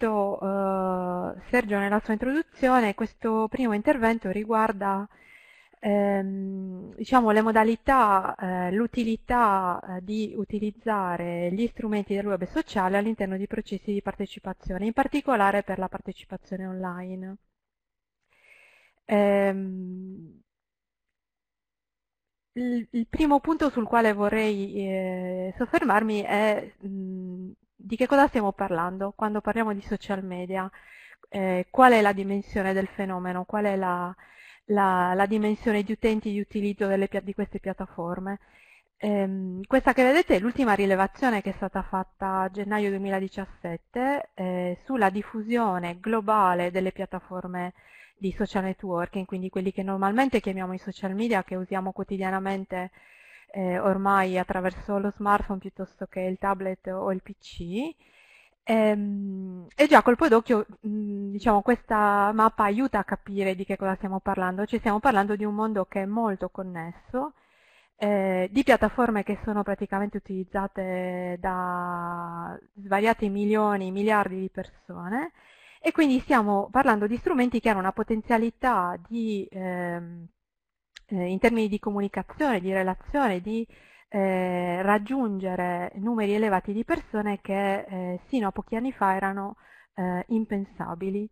detto eh, Sergio nella sua introduzione, questo primo intervento riguarda ehm, diciamo, le modalità, eh, l'utilità eh, di utilizzare gli strumenti del web sociale all'interno di processi di partecipazione, in particolare per la partecipazione online. Ehm, il, primo punto sul quale vorrei eh, soffermarmi è mh, di che cosa stiamo parlando quando parliamo di social media? Eh, qual è la dimensione del fenomeno? Qual è la, la, la dimensione di utenti di utilizzo delle, di queste piattaforme? Eh, questa che vedete è l'ultima rilevazione che è stata fatta a gennaio 2017 eh, sulla diffusione globale delle piattaforme di social networking, quindi quelli che normalmente chiamiamo i social media, che usiamo quotidianamente eh, ormai attraverso lo smartphone piuttosto che il tablet o il PC. Ehm, e già colpo d'occhio, mm, diciamo, questa mappa aiuta a capire di che cosa stiamo parlando. Ci stiamo parlando di un mondo che è molto connesso, eh, di piattaforme che sono praticamente utilizzate da svariati milioni, miliardi di persone e quindi stiamo parlando di strumenti che hanno una potenzialità di ehm, eh, in termini di comunicazione, di relazione, di eh, raggiungere numeri elevati di persone che eh, sino a pochi anni fa erano eh, impensabili.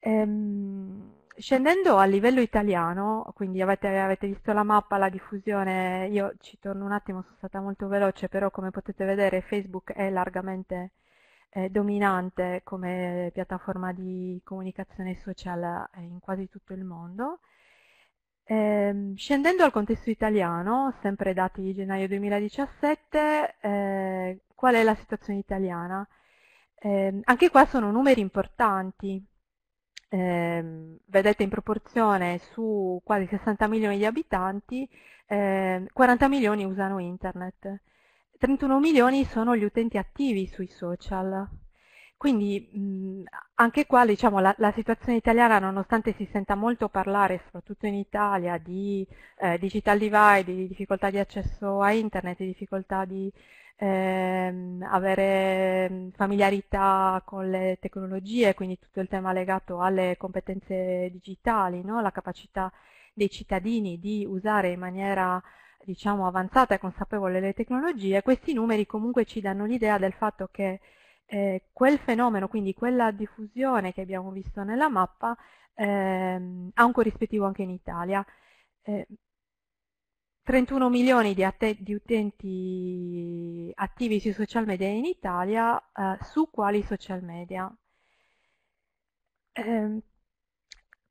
Ehm, scendendo a livello italiano, quindi avete, avete, visto la mappa, la diffusione, io ci torno un attimo, sono stata molto veloce, però come potete vedere Facebook è largamente eh, dominante come piattaforma di comunicazione social eh, in quasi tutto il mondo. Eh, scendendo al contesto italiano, sempre dati di gennaio 2017, eh, qual è la situazione italiana? Eh, anche qua sono numeri importanti, ehm, vedete in proporzione su quasi 60 milioni di abitanti, 40 ehm, milioni usano internet, 31 milioni sono gli utenti attivi sui social, quindi mh, mhmm, anche qua diciamo, la, la, situazione italiana, nonostante si senta molto parlare, soprattutto in Italia, di eh, digital divide, di difficoltà di accesso a internet, di difficoltà di ehm, avere mhmm, familiarità con le tecnologie, quindi tutto il tema legato alle competenze digitali, no? la capacità dei cittadini di usare in maniera diciamo, avanzata e consapevole le tecnologie, questi numeri comunque ci danno l'idea del fatto che eh, quel fenomeno, quindi quella diffusione che abbiamo visto nella mappa, ehm, ha un corrispettivo anche in Italia. Eh, 31 milioni di, di, utenti attivi sui social media in Italia, eh, su quali social media? Ehm,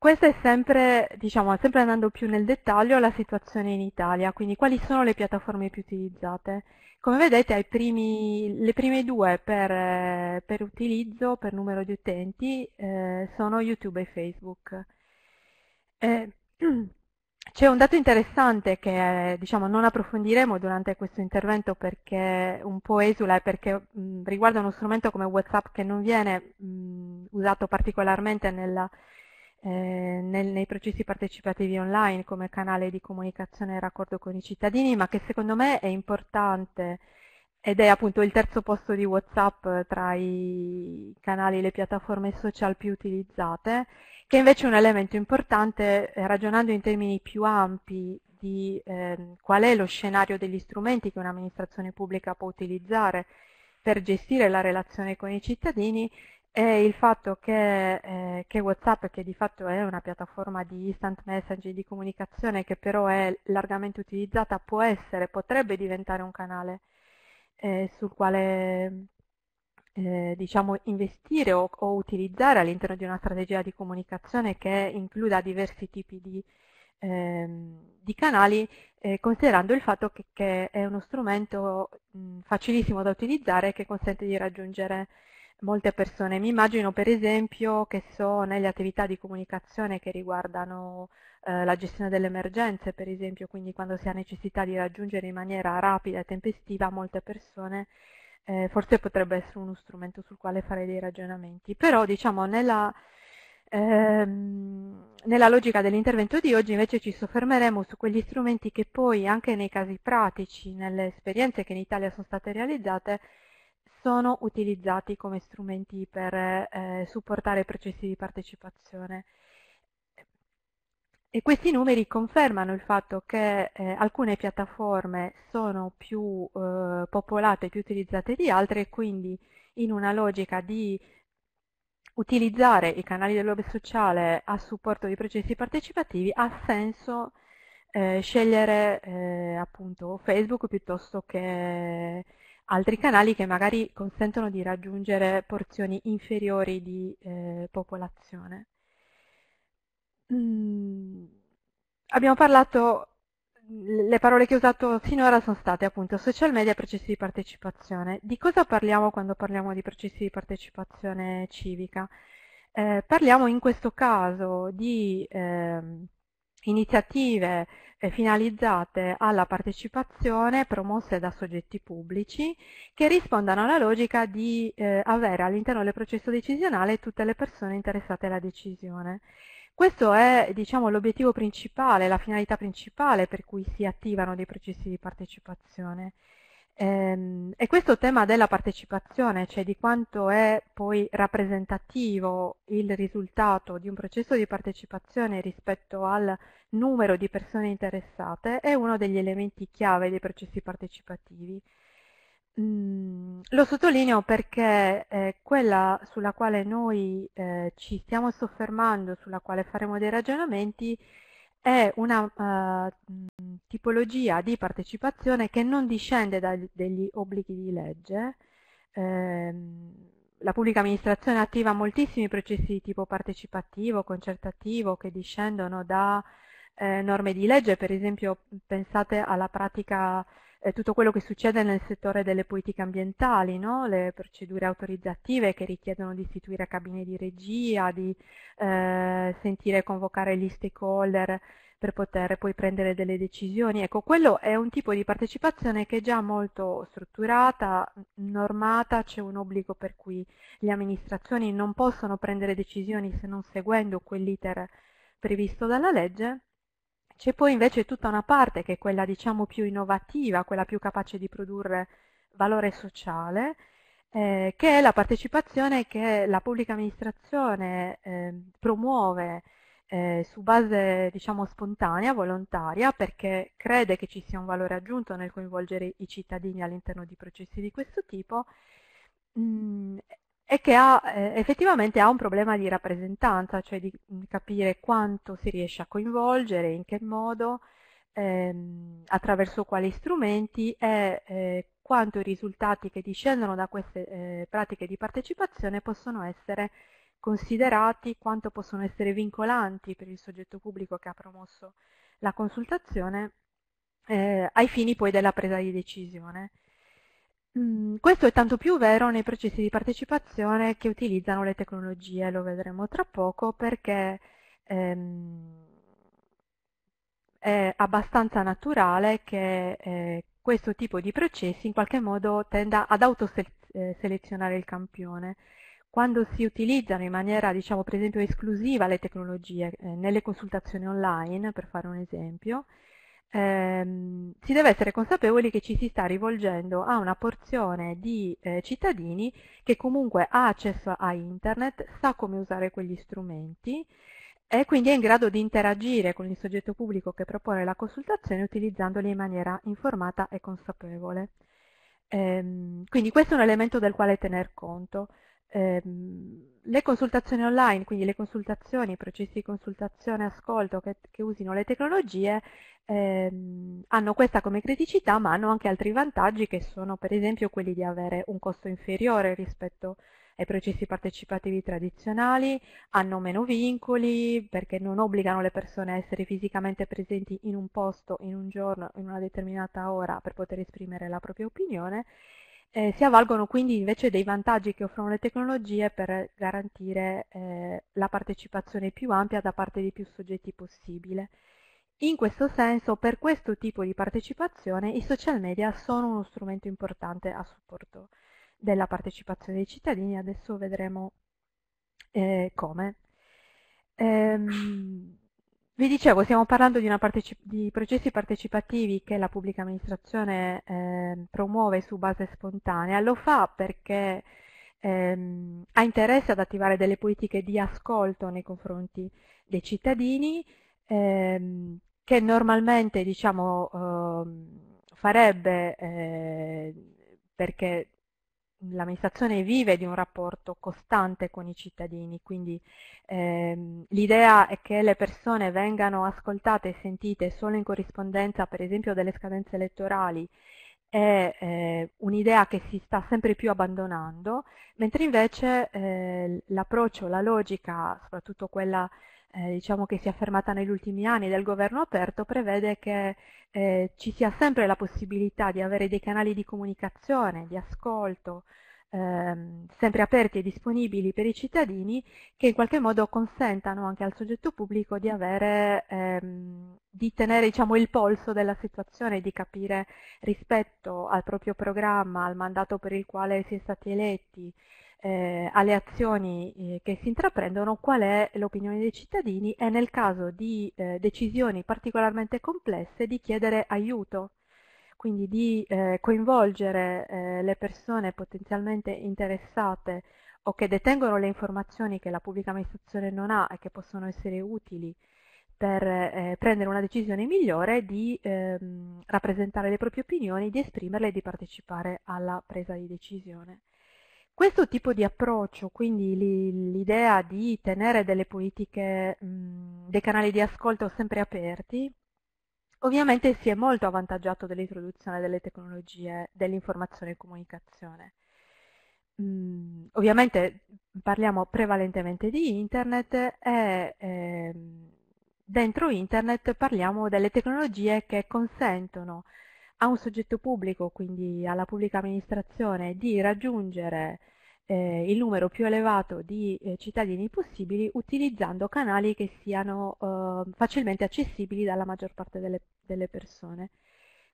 questa è sempre, diciamo, sempre andando più nel dettaglio, la situazione in Italia, quindi quali sono le piattaforme più utilizzate. Come vedete primi, le prime due per, per, utilizzo, per numero di utenti, eh, sono YouTube e Facebook. Eh, c'è un dato interessante che diciamo, non approfondiremo durante questo intervento perché un po' esula e perché mh, mm, riguarda uno strumento come WhatsApp che non viene mh, mm, usato particolarmente nella eh, nel, nei processi partecipativi online come canale di comunicazione e raccordo con i cittadini, ma che secondo me è importante ed è appunto il terzo posto di Whatsapp eh, tra i canali e le piattaforme social più utilizzate, che invece è un elemento importante eh, ragionando in termini più ampi di eh, qual è lo scenario degli strumenti che un'amministrazione pubblica può utilizzare per gestire la relazione con i cittadini, è il fatto che, eh, che, WhatsApp, che di fatto è una piattaforma di instant messaging, di comunicazione, che però è largamente utilizzata, può essere, potrebbe diventare un canale eh, sul quale eh, diciamo, investire o, o utilizzare all'interno di una strategia di comunicazione che includa diversi tipi di, ehm, di canali eh, considerando il fatto che, che è uno strumento mh, facilissimo da utilizzare che consente di raggiungere molte persone. Mi immagino per esempio che so nelle attività di comunicazione che riguardano eh, la gestione delle emergenze, per esempio, quindi quando si ha necessità di raggiungere in maniera rapida e tempestiva molte persone, eh, forse potrebbe essere uno strumento sul quale fare dei ragionamenti. Però diciamo nella, ehm, nella logica dell'intervento di oggi invece ci soffermeremo su quegli strumenti che poi anche nei casi pratici, nelle esperienze che in Italia sono state realizzate, sono utilizzati come strumenti per eh, supportare i processi di partecipazione. E questi numeri confermano il fatto che eh, alcune piattaforme sono più eh, popolate, più utilizzate di altre e quindi in una logica di utilizzare i canali del web sociale a supporto dei processi partecipativi ha senso eh, scegliere eh, appunto Facebook piuttosto che altri canali che magari consentono di raggiungere porzioni inferiori di eh, popolazione. Mm, abbiamo parlato, le parole che ho usato sinora sono state appunto social media e processi di partecipazione. Di cosa parliamo quando parliamo di processi di partecipazione civica? Eh, parliamo in questo caso di eh, iniziative eh, finalizzate alla partecipazione promosse da soggetti pubblici che rispondano alla logica di eh, avere all'interno del processo decisionale tutte le persone interessate alla decisione. Questo è diciamo, l'obiettivo principale, la finalità principale per cui si attivano dei processi di partecipazione. Ehm, e questo tema della partecipazione, cioè di quanto è poi rappresentativo il risultato di un processo di partecipazione rispetto al numero di persone interessate, è uno degli elementi chiave dei processi partecipativi. Mm, lo sottolineo perché eh, quella sulla quale noi eh, ci stiamo soffermando, sulla quale faremo dei ragionamenti, è una uh, tipologia di partecipazione che non discende dagli obblighi di legge. Eh, la pubblica amministrazione attiva moltissimi processi di tipo partecipativo, concertativo, che discendono da eh, norme di legge, per esempio pensate alla pratica tutto quello che succede nel settore delle politiche ambientali, no? le procedure autorizzative che richiedono di istituire cabine di regia, di eh, sentire e convocare gli stakeholder per poter poi prendere delle decisioni. Ecco, quello è un tipo di partecipazione che è già molto strutturata, normata, c'è un obbligo per cui le amministrazioni non possono prendere decisioni se non seguendo quell'iter previsto dalla legge c'è poi invece tutta una parte che è quella diciamo più innovativa, quella più capace di produrre valore sociale, eh, che è la partecipazione che la pubblica amministrazione eh, promuove eh, su base diciamo spontanea, volontaria, perché crede che ci sia un valore aggiunto nel coinvolgere i cittadini all'interno di processi di questo tipo mh, mm, e che ha, eh, effettivamente ha un problema di rappresentanza, cioè di mm, capire quanto si riesce a coinvolgere, in che modo, ehm, attraverso quali strumenti e eh, quanto i risultati che discendono da queste eh, pratiche di partecipazione possono essere considerati, quanto possono essere vincolanti per il soggetto pubblico che ha promosso la consultazione eh, ai fini poi della presa di decisione. Mm, questo è tanto più vero nei processi di partecipazione che utilizzano le tecnologie, lo vedremo tra poco, perché ehm, è abbastanza naturale che eh, questo tipo di processi in qualche modo tenda ad autoselezionare eh, il campione. Quando si utilizzano in maniera, diciamo, per esempio, esclusiva le tecnologie eh, nelle consultazioni online, per fare un esempio, ehm, si deve essere consapevoli che ci si sta rivolgendo a una porzione di eh, cittadini che comunque ha accesso a internet, sa come usare quegli strumenti e quindi è in grado di interagire con il soggetto pubblico che propone la consultazione utilizzandoli in maniera informata e consapevole. Ehm, quindi questo è un elemento del quale tener conto ehm, le consultazioni online, quindi le consultazioni, i processi di consultazione e ascolto che, che, usino le tecnologie, ehm, hanno questa come criticità ma hanno anche altri vantaggi che sono per esempio quelli di avere un costo inferiore rispetto ai processi partecipativi tradizionali, hanno meno vincoli perché non obbligano le persone a essere fisicamente presenti in un posto, in un giorno, in una determinata ora per poter esprimere la propria opinione eh, si avvalgono quindi invece dei vantaggi che offrono le tecnologie per garantire eh, la partecipazione più ampia da parte di più soggetti possibile. In questo senso, per questo tipo di partecipazione, i social media sono uno strumento importante a supporto della partecipazione dei cittadini, adesso vedremo eh, come. Ehm, vi dicevo, stiamo parlando di, di, processi partecipativi che la pubblica amministrazione eh, promuove su base spontanea. Lo fa perché ehm, ha interesse ad attivare delle politiche di ascolto nei confronti dei cittadini ehm, che normalmente diciamo, eh, farebbe eh, perché l'amministrazione vive di un rapporto costante con i cittadini, quindi ehm, l'idea è che le persone vengano ascoltate e sentite solo in corrispondenza per esempio delle scadenze elettorali è eh, un'idea che si sta sempre più abbandonando, mentre invece eh, l'approccio, la logica, soprattutto quella eh, diciamo che si è affermata negli ultimi anni del governo aperto prevede che eh, ci sia sempre la possibilità di avere dei canali di comunicazione, di ascolto, ehm, sempre aperti e disponibili per i cittadini che in qualche modo consentano anche al soggetto pubblico di, avere, ehm, di tenere diciamo, il polso della situazione, di capire rispetto al proprio programma, al mandato per il quale si è stati eletti, eh, alle azioni eh, che si intraprendono qual è l'opinione dei cittadini e nel caso di eh, decisioni particolarmente complesse di chiedere aiuto, quindi di eh, coinvolgere eh, le persone potenzialmente interessate o che detengono le informazioni che la pubblica amministrazione non ha e che possono essere utili per eh, prendere una decisione migliore, di ehm, rappresentare le proprie opinioni, di esprimerle e di partecipare alla presa di decisione. Questo tipo di approccio, quindi l'idea di tenere delle politiche, dei canali di ascolto sempre aperti, ovviamente si è molto avvantaggiato dell'introduzione delle tecnologie dell'informazione e comunicazione. ovviamente parliamo prevalentemente di internet e ehm, dentro internet parliamo delle tecnologie che consentono a un soggetto pubblico, quindi alla pubblica amministrazione, di raggiungere eh, il numero più elevato di eh, cittadini possibili utilizzando canali che siano eh, facilmente accessibili dalla maggior parte delle, delle, persone.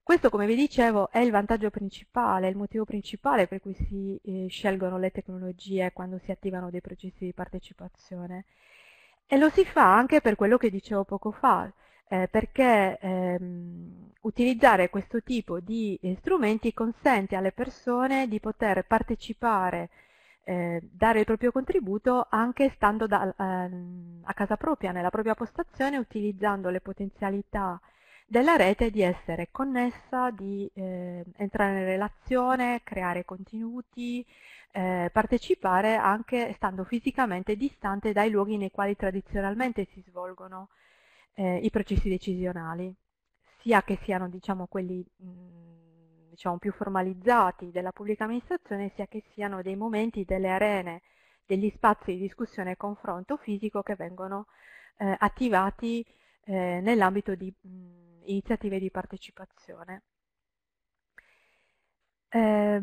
Questo, come vi dicevo, è il vantaggio principale, il motivo principale per cui si eh, scelgono le tecnologie quando si attivano dei processi di partecipazione. E lo si fa anche per quello che dicevo poco fa, eh, perché ehm, utilizzare questo tipo di strumenti consente alle persone di poter partecipare, eh, dare il proprio contributo anche stando da, ehm, a casa propria, nella propria postazione, utilizzando le potenzialità della rete di essere connessa, di eh, entrare in relazione, creare contenuti, eh, partecipare anche stando fisicamente distante dai luoghi nei quali tradizionalmente si svolgono eh, i processi decisionali, sia che siano diciamo, quelli mh, mm, diciamo, più formalizzati della pubblica amministrazione, sia che siano dei momenti, delle arene, degli spazi di discussione e confronto fisico che vengono eh, attivati eh, nell'ambito di... Mh, mm, iniziative di partecipazione. Eh,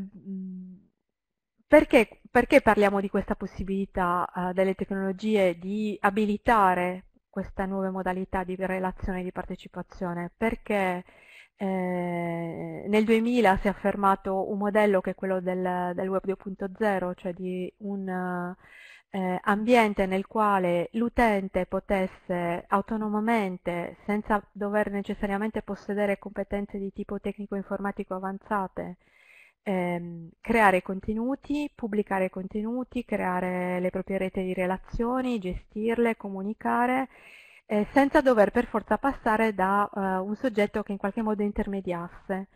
perché, perché, parliamo di questa possibilità eh, delle tecnologie di abilitare questa nuova modalità di relazione e di partecipazione? Perché eh, nel 2000 si è affermato un modello che è quello del, del Web 2.0, cioè di un eh, ambiente nel quale l'utente potesse autonomamente, senza dover necessariamente possedere competenze di tipo tecnico-informatico avanzate, ehm, creare contenuti, pubblicare contenuti, creare le proprie reti di relazioni, gestirle, comunicare, eh, senza dover per forza passare da eh, un soggetto che in qualche modo intermediasse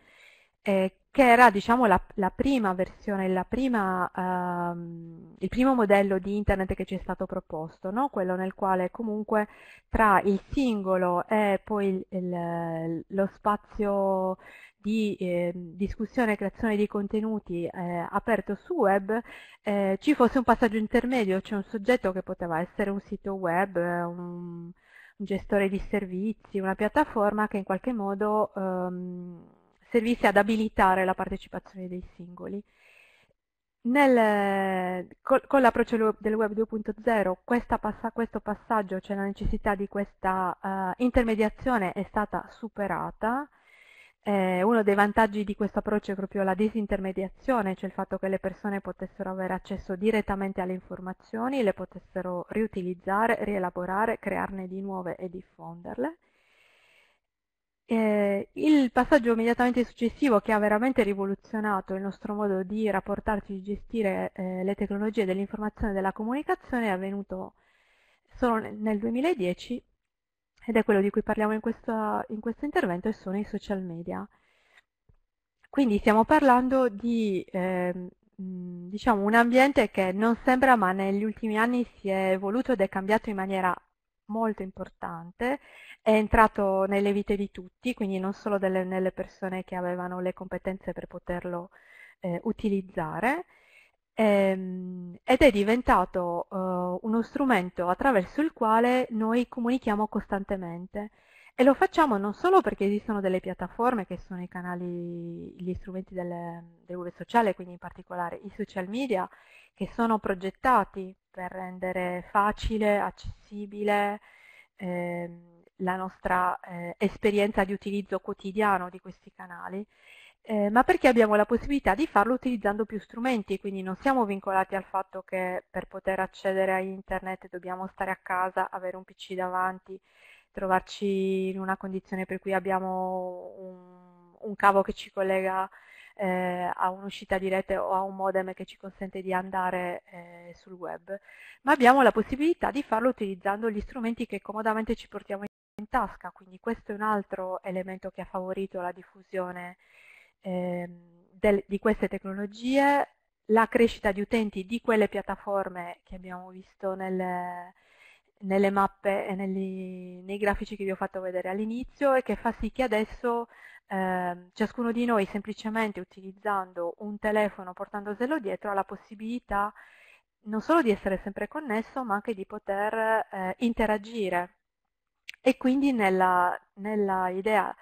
eh, che era diciamo, la, la, prima versione, la prima, ehm, il primo modello di internet che ci è stato proposto, no? quello nel quale comunque tra il singolo e poi il, il, lo spazio di eh, discussione e creazione di contenuti eh, aperto su web eh, ci fosse un passaggio intermedio, cioè un soggetto che poteva essere un sito web, eh, un, un gestore di servizi, una piattaforma che in qualche modo ehm, servisse ad abilitare la partecipazione dei singoli. Nel, col, con l'approccio del web 2.0 passa, questo passaggio, cioè la necessità di questa uh, intermediazione è stata superata. Eh, uno dei vantaggi di questo approccio è proprio la disintermediazione, cioè il fatto che le persone potessero avere accesso direttamente alle informazioni, le potessero riutilizzare, rielaborare, crearne di nuove e diffonderle. Eh, il passaggio immediatamente successivo che ha veramente rivoluzionato il nostro modo di rapportarci, di gestire eh, le tecnologie dell'informazione e della comunicazione è avvenuto solo nel 2010 ed è quello di cui parliamo in questo, in questo intervento e sono i social media. Quindi stiamo parlando di eh, diciamo, un ambiente che non sembra ma negli ultimi anni si è evoluto ed è cambiato in maniera molto importante, è entrato nelle vite di tutti, quindi non solo delle, nelle persone che avevano le competenze per poterlo eh, utilizzare, ehm, ed è diventato eh, uno strumento attraverso il quale noi comunichiamo costantemente. E lo facciamo non solo perché esistono delle piattaforme che sono i canali, gli strumenti delle, dell'Ue sociale, quindi in particolare i social media, che sono progettati per rendere facile, accessibile eh, la nostra eh, esperienza di utilizzo quotidiano di questi canali, eh, ma perché abbiamo la possibilità di farlo utilizzando più strumenti, quindi non siamo vincolati al fatto che per poter accedere a internet dobbiamo stare a casa, avere un pc davanti, trovarci in una condizione per cui abbiamo un, un cavo che ci collega eh, a un'uscita di rete o a un modem che ci consente di andare eh, sul web, ma abbiamo la possibilità di farlo utilizzando gli strumenti che comodamente ci portiamo in tasca, quindi questo è un altro elemento che ha favorito la diffusione eh, del, di queste tecnologie, la crescita di utenti di quelle piattaforme che abbiamo visto nel, nelle mappe e negli, nei grafici che vi ho fatto vedere all'inizio e che fa sì che adesso eh, ciascuno di noi semplicemente utilizzando un telefono portandoselo dietro ha la possibilità non solo di essere sempre connesso ma anche di poter eh, interagire e quindi nella, nella idea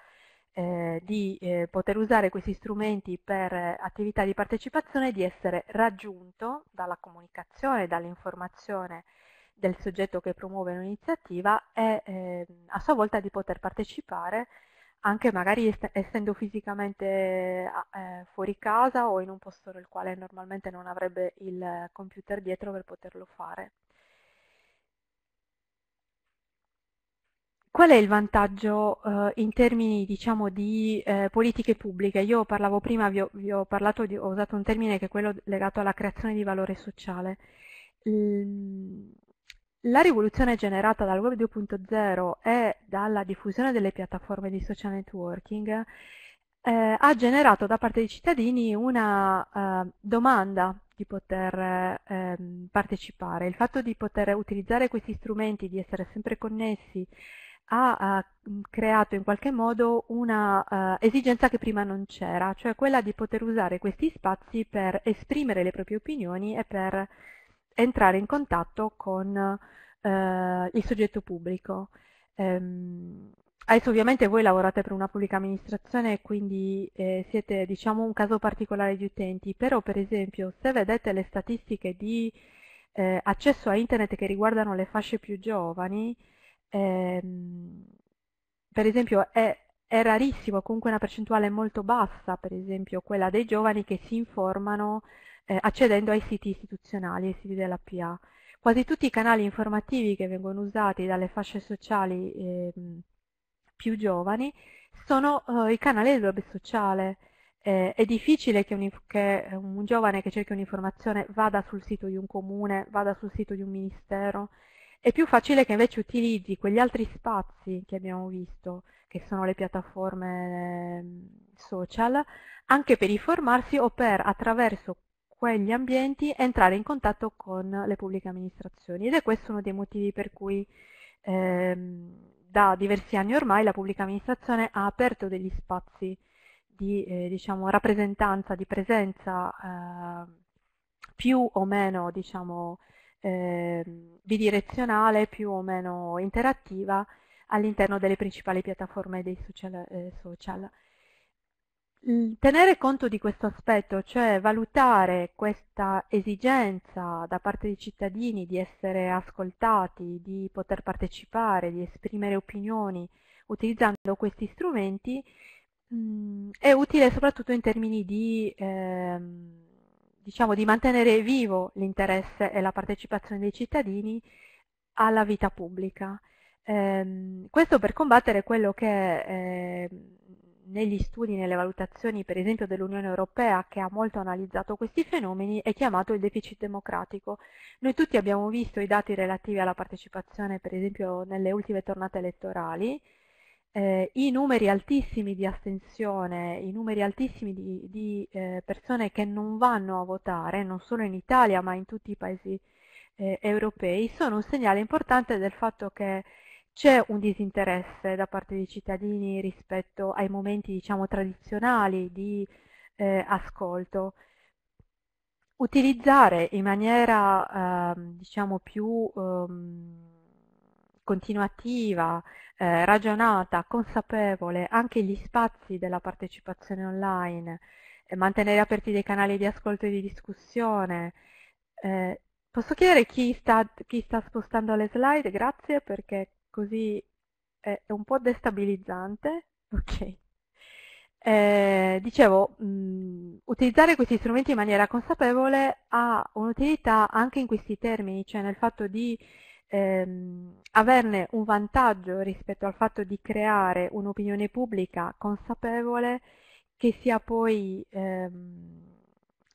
eh, di eh, poter usare questi strumenti per attività di partecipazione di essere raggiunto dalla comunicazione, dall'informazione del soggetto che promuove un'iniziativa e eh, a sua volta di poter partecipare anche magari est essendo fisicamente eh, eh, fuori casa o in un posto nel quale normalmente non avrebbe il computer dietro per poterlo fare. Qual è il vantaggio eh, in termini diciamo, di eh, politiche pubbliche? Io parlavo prima, vi ho, vi ho parlato, di, ho usato un termine che è quello legato alla creazione di valore sociale. Il, la rivoluzione generata dal Web 2.0 e dalla diffusione delle piattaforme di social networking eh, ha generato da parte dei cittadini una eh, domanda di poter eh, partecipare. Il fatto di poter utilizzare questi strumenti, di essere sempre connessi, ha, ha mm, creato in qualche modo una uh, esigenza che prima non c'era, cioè quella di poter usare questi spazi per esprimere le proprie opinioni e per entrare in contatto con eh, il soggetto pubblico. Ehm, adesso ovviamente voi lavorate per una pubblica amministrazione e quindi eh, siete diciamo, un caso particolare di utenti, però per esempio se vedete le statistiche di eh, accesso a internet che riguardano le fasce più giovani, ehm, per esempio è, è rarissimo, comunque una percentuale molto bassa, per esempio quella dei giovani che si informano eh, accedendo ai siti istituzionali, ai siti della PA. Quasi tutti i canali informativi che vengono usati dalle fasce sociali eh, più giovani sono eh, i canali del web sociale. Eh, è difficile che un, che un giovane che cerca un'informazione vada sul sito di un comune, vada sul sito di un ministero, è più facile che invece utilizzi quegli altri spazi che abbiamo visto, che sono le piattaforme ehm, social, anche per informarsi o per attraverso quegli ambienti entrare in contatto con le pubbliche amministrazioni ed è questo uno dei motivi per cui ehm, da diversi anni ormai la pubblica amministrazione ha aperto degli spazi di eh, diciamo, rappresentanza, di presenza eh, più o meno diciamo, eh, bidirezionale, più o meno interattiva all'interno delle principali piattaforme dei social. Eh, social. Tenere conto di questo aspetto, cioè valutare questa esigenza da parte dei cittadini di essere ascoltati, di poter partecipare, di esprimere opinioni utilizzando questi strumenti, è utile soprattutto in termini di, eh, diciamo, di mantenere vivo l'interesse e la partecipazione dei cittadini alla vita pubblica. Eh, questo per combattere quello che... Eh, negli studi, nelle valutazioni per esempio dell'Unione Europea che ha molto analizzato questi fenomeni è chiamato il deficit democratico. Noi tutti abbiamo visto i dati relativi alla partecipazione per esempio nelle ultime tornate elettorali, eh, i numeri altissimi di astensione, i numeri altissimi di, di eh, persone che non vanno a votare, non solo in Italia ma in tutti i paesi eh, europei, sono un segnale importante del fatto che c'è un disinteresse da parte dei cittadini rispetto ai momenti diciamo, tradizionali di eh, ascolto. Utilizzare in maniera eh, diciamo, più ehm, continuativa, eh, ragionata, consapevole anche gli spazi della partecipazione online, eh, mantenere aperti dei canali di ascolto e di discussione, eh, Posso chiedere chi sta, chi sta, spostando le slide? Grazie perché così è, è un po' destabilizzante. Ok. Eh, dicevo, mh, mhmm, utilizzare questi strumenti in maniera consapevole ha un'utilità anche in questi termini, cioè nel fatto di ehm, averne un vantaggio rispetto al fatto di creare un'opinione pubblica consapevole che sia poi ehm,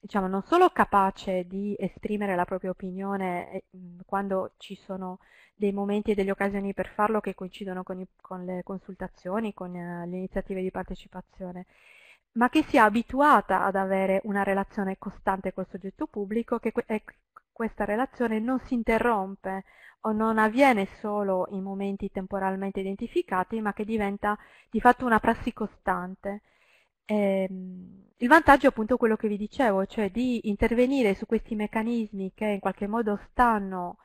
diciamo, non solo capace di esprimere la propria opinione eh, mhmm, quando ci sono dei momenti e delle occasioni per farlo che coincidono con, i, con le consultazioni, con uh, le iniziative di partecipazione, ma che sia abituata ad avere una relazione costante col soggetto pubblico, che que questa relazione non si interrompe o non avviene solo in momenti temporalmente identificati, ma che diventa di fatto una prassi costante Ehm, il vantaggio è appunto quello che vi dicevo, cioè di intervenire su questi meccanismi che in qualche modo stanno,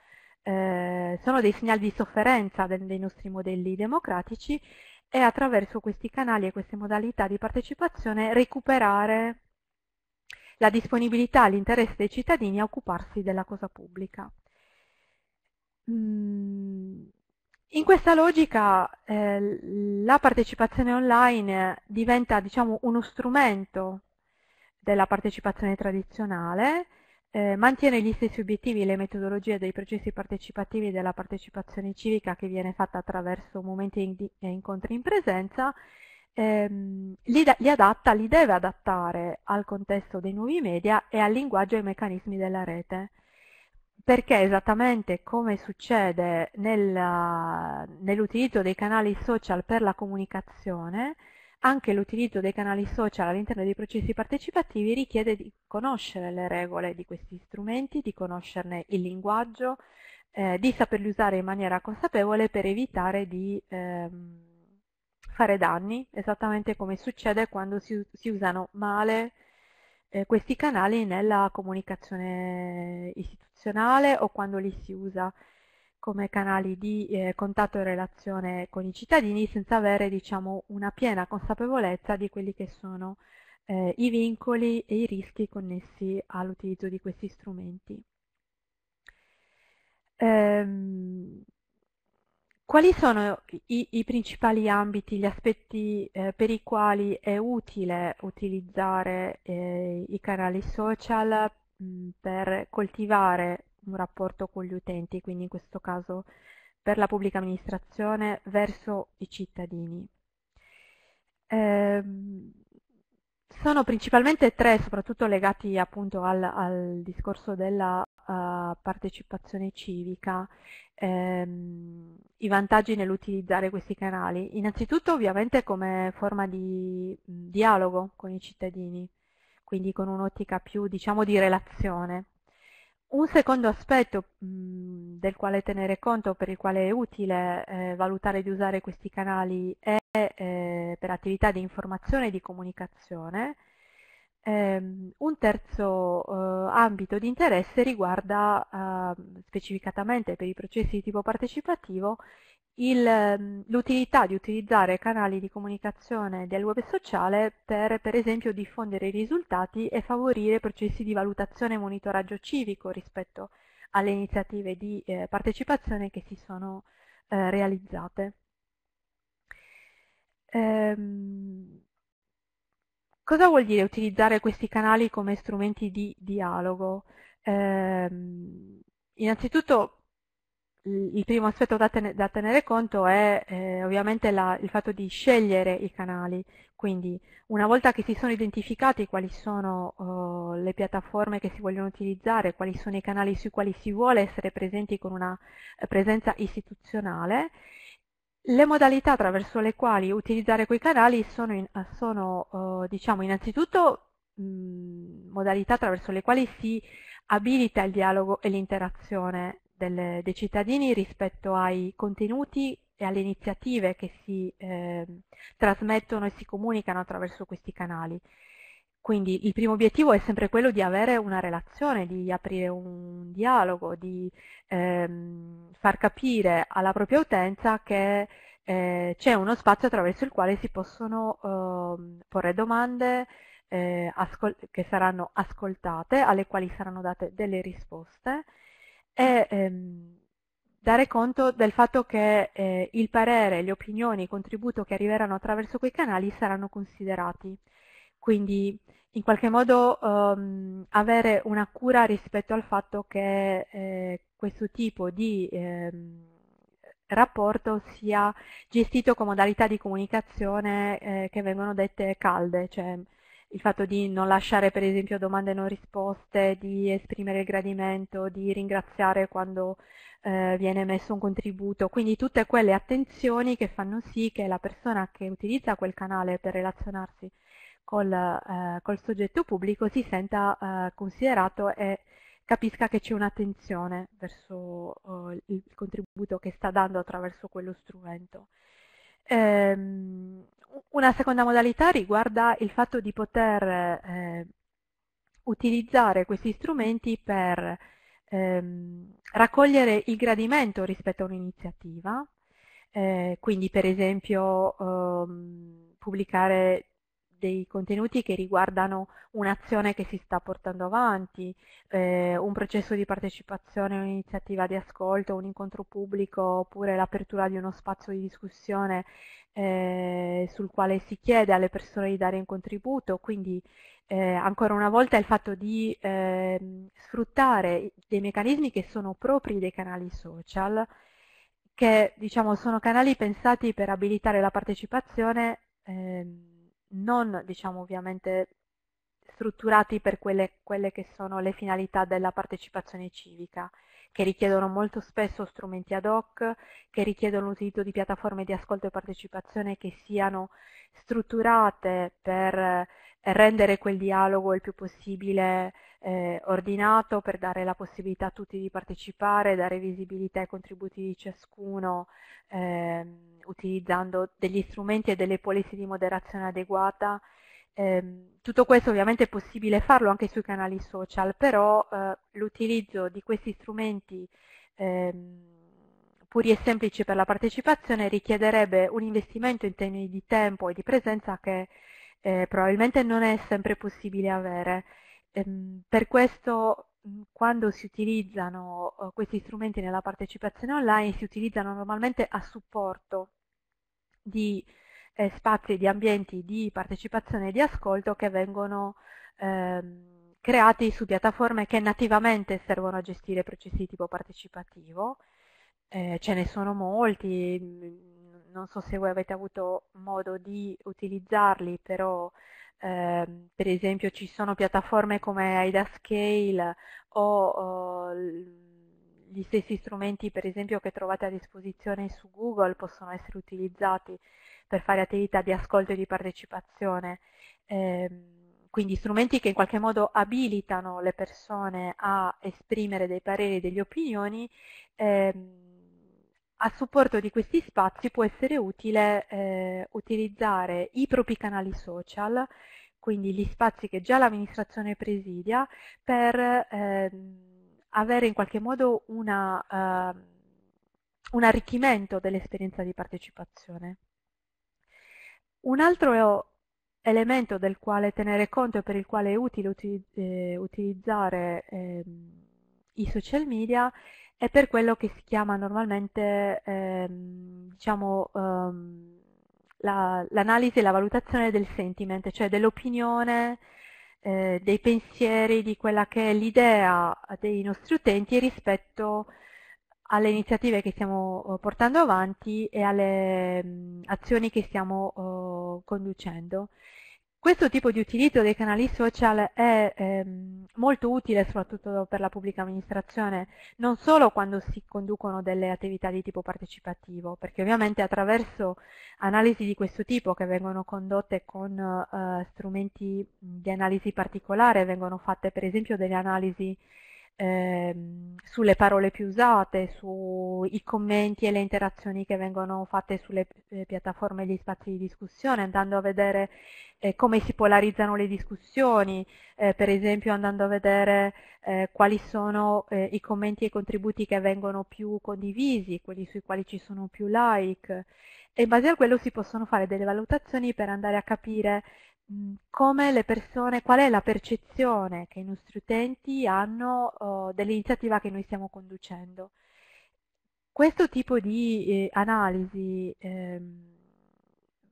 eh, sono dei segnali di sofferenza dei, dei nostri modelli democratici e attraverso questi canali e queste modalità di partecipazione recuperare la disponibilità, l'interesse dei cittadini a occuparsi della cosa pubblica. Mm, in questa logica eh, la partecipazione online diventa diciamo, uno strumento della partecipazione tradizionale, eh, mantiene gli stessi obiettivi e le metodologie dei processi partecipativi della partecipazione civica che viene fatta attraverso momenti e incontri in presenza, ehm, li, li, adatta, li deve adattare al contesto dei nuovi media e al linguaggio e ai meccanismi della rete perché esattamente come succede nel, eh, nell'utilizzo dei canali social per la comunicazione, anche l'utilizzo dei canali social all'interno dei processi partecipativi richiede di conoscere le regole di questi strumenti, di conoscerne il linguaggio, eh, di saperli usare in maniera consapevole per evitare di ehm, fare danni, esattamente come succede quando si, si usano male eh, questi canali nella comunicazione istituzionale o quando li si usa come canali di eh, contatto e relazione con i cittadini senza avere diciamo, una piena consapevolezza di quelli che sono eh, i vincoli e i rischi connessi all'utilizzo di questi strumenti. Ehm, quali sono i, i, principali ambiti, gli aspetti eh, per i quali è utile utilizzare eh, i canali social mm, per coltivare un rapporto con gli utenti, quindi in questo caso per la pubblica amministrazione verso i cittadini? Eh, sono principalmente tre, soprattutto legati appunto al, al discorso della uh, partecipazione civica, ehm, i vantaggi nell'utilizzare questi canali. Innanzitutto ovviamente come forma di dialogo con i cittadini, quindi con un'ottica più diciamo di relazione. Un secondo aspetto del quale tenere conto, per il quale è utile eh, valutare di usare questi canali, è eh, per attività di informazione e di comunicazione, Um, un terzo uh, ambito di interesse riguarda uh, specificatamente per i processi di tipo partecipativo ehm, l'utilità di utilizzare canali di comunicazione del web sociale per per esempio diffondere i risultati e favorire processi di valutazione e monitoraggio civico rispetto alle iniziative di eh, partecipazione che si sono eh, realizzate. Um, Cosa vuol dire utilizzare questi canali come strumenti di dialogo? Eh, innanzitutto il primo aspetto da, ten da tenere conto è eh, ovviamente la, il fatto di scegliere i canali, quindi una volta che si sono identificati quali sono oh, le piattaforme che si vogliono utilizzare, quali sono i canali sui quali si vuole essere presenti con una eh, presenza istituzionale, le modalità attraverso le quali utilizzare quei canali sono, in, sono eh, diciamo innanzitutto mh, modalità attraverso le quali si abilita il dialogo e l'interazione dei cittadini rispetto ai contenuti e alle iniziative che si eh, trasmettono e si comunicano attraverso questi canali. Quindi il primo obiettivo è sempre quello di avere una relazione, di aprire un dialogo, di ehm, far capire alla propria utenza che eh, c'è uno spazio attraverso il quale si possono eh, porre domande eh, che saranno ascoltate, alle quali saranno date delle risposte e ehm, dare conto del fatto che eh, il parere, le opinioni, il contributo che arriveranno attraverso quei canali saranno considerati quindi in qualche modo um, avere una cura rispetto al fatto che eh, questo tipo di eh, rapporto sia gestito con modalità di comunicazione eh, che vengono dette calde, cioè il fatto di non lasciare per esempio domande non risposte, di esprimere il gradimento, di ringraziare quando eh, viene messo un contributo, quindi tutte quelle attenzioni che fanno sì che la persona che utilizza quel canale per relazionarsi col, eh, col soggetto pubblico si senta eh, considerato e capisca che c'è un'attenzione verso eh, il contributo che sta dando attraverso quello strumento. Ehm, una seconda modalità riguarda il fatto di poter eh, utilizzare questi strumenti per ehm, raccogliere il gradimento rispetto a un'iniziativa, eh, quindi per esempio ehm, pubblicare dei contenuti che riguardano un'azione che si sta portando avanti, eh, un processo di partecipazione, un'iniziativa di ascolto, un incontro pubblico oppure l'apertura di uno spazio di discussione eh, sul quale si chiede alle persone di dare un contributo, quindi eh, ancora una volta il fatto di ehm, sfruttare dei meccanismi che sono propri dei canali social che diciamo, sono canali pensati per abilitare la partecipazione ehm, non diciamo ovviamente strutturati per quelle, quelle che sono le finalità della partecipazione civica, che richiedono molto spesso strumenti ad hoc, che richiedono l'utilizzo di piattaforme di ascolto e partecipazione che siano strutturate per rendere quel dialogo il più possibile eh, ordinato per dare la possibilità a tutti di partecipare, dare visibilità ai contributi di ciascuno eh, utilizzando degli strumenti e delle policy di moderazione adeguata. Eh, tutto questo ovviamente è possibile farlo anche sui canali social, però eh, l'utilizzo di questi strumenti ehm, puri e semplici per la partecipazione richiederebbe un investimento in termini di tempo e di presenza che eh, probabilmente non è sempre possibile avere. Ehm, per questo mhmm, quando si utilizzano uhm, questi strumenti nella partecipazione online si utilizzano normalmente a supporto di eh, spazi, di ambienti di partecipazione e di ascolto che vengono ehm, creati su piattaforme che nativamente servono a gestire processi di tipo partecipativo. Eh, ce ne sono molti, mhmm, non so se voi avete avuto modo di utilizzarli, però Ehm, per esempio ci sono piattaforme come AIDA Scale o gli stessi strumenti per esempio che trovate a disposizione su Google possono essere utilizzati per fare attività di ascolto e di partecipazione. Ehm, quindi strumenti che in qualche modo abilitano le persone a esprimere dei pareri e delle opinioni eh, a supporto di questi spazi può essere utile eh, utilizzare i propri canali social, quindi gli spazi che già l'amministrazione presidia, per eh, avere in qualche modo una, eh, un arricchimento dell'esperienza di partecipazione. Un altro elemento del quale tenere conto e per il quale è utile eh, utilizzare ehm, i social media è per quello che si chiama normalmente ehm, diciamo, ehm, l'analisi e la valutazione del sentiment, cioè dell'opinione, eh, dei pensieri, di quella che è l'idea dei nostri utenti rispetto alle iniziative che stiamo eh, portando avanti e alle mh, mm, azioni che stiamo uh, conducendo. Questo tipo di utilizzo dei canali social è ehm, molto utile soprattutto per la pubblica amministrazione, non solo quando si conducono delle attività di tipo partecipativo, perché ovviamente attraverso analisi di questo tipo che vengono condotte con eh, strumenti di analisi particolare, vengono fatte per esempio delle analisi Ehm, sulle parole più usate, sui commenti e le interazioni che vengono fatte sulle eh, piattaforme e gli spazi di discussione, andando a vedere eh, come si polarizzano le discussioni, eh, per esempio andando a vedere eh, quali sono eh, i commenti e i contributi che vengono più condivisi, quelli sui quali ci sono più like. E in base a quello si possono fare delle valutazioni per andare a capire Mhmm, come le persone, qual è la percezione che i nostri utenti hanno uh, dell'iniziativa che noi stiamo conducendo. Questo tipo di eh, analisi eh,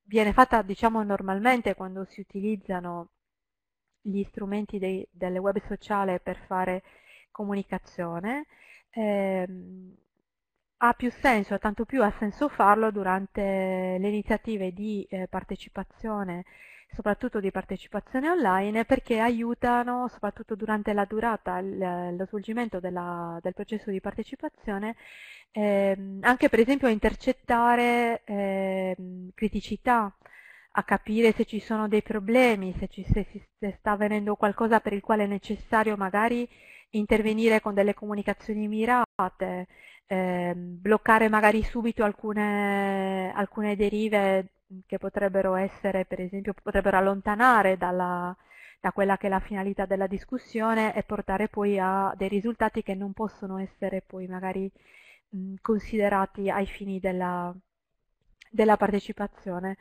viene fatta diciamo, normalmente quando si utilizzano gli strumenti dei, delle web sociali per fare comunicazione, eh, ha più senso, tanto più ha senso farlo durante le iniziative di eh, partecipazione soprattutto di partecipazione online, perché aiutano, soprattutto durante la durata, lo svolgimento della, del processo di partecipazione, ehm, anche per esempio a intercettare ehm, criticità, a capire se ci sono dei problemi, se, ci, se, se sta avvenendo qualcosa per il quale è necessario magari intervenire con delle comunicazioni mirate, eh, bloccare magari subito alcune, alcune derive che potrebbero essere, per esempio, potrebbero allontanare dalla, da quella che è la finalità della discussione e portare poi a dei risultati che non possono essere poi magari mh, considerati ai fini della, della partecipazione.